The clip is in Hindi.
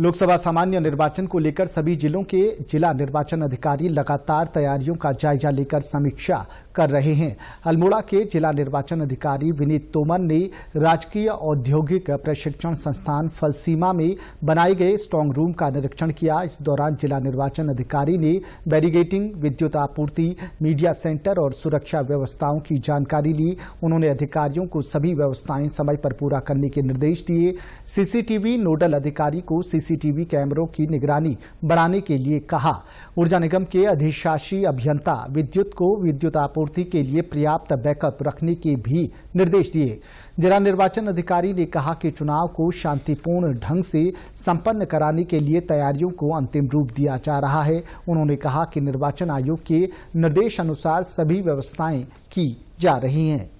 लोकसभा सामान्य निर्वाचन को लेकर सभी जिलों के जिला निर्वाचन अधिकारी लगातार तैयारियों का जायजा लेकर समीक्षा कर रहे हैं अल्मोड़ा के जिला निर्वाचन अधिकारी विनीत तोमर ने राजकीय औद्योगिक प्रशिक्षण संस्थान फलसीमा में बनाए गए स्ट्रांग रूम का निरीक्षण किया इस दौरान जिला निर्वाचन अधिकारी ने बैरिगेटिंग विद्युत आपूर्ति मीडिया सेंटर और सुरक्षा व्यवस्थाओं की जानकारी ली उन्होंने अधिकारियों को सभी व्यवस्थाएं समय पर पूरा करने के निर्देश दिए सीसीटीवी नोडल अधिकारी को सीसी सीसीटीवी कैमरों की निगरानी बढ़ाने के लिए कहा ऊर्जा निगम के अधिशासी अभियंता विद्युत को विद्युत आपूर्ति के लिए पर्याप्त बैकअप रखने के भी निर्देश दिए जिला निर्वाचन अधिकारी ने कहा कि चुनाव को शांतिपूर्ण ढंग से संपन्न कराने के लिए तैयारियों को अंतिम रूप दिया जा रहा है उन्होंने कहा कि निर्वाचन आयोग के निर्देश अनुसार सभी व्यवस्थाएं की जा रही हैं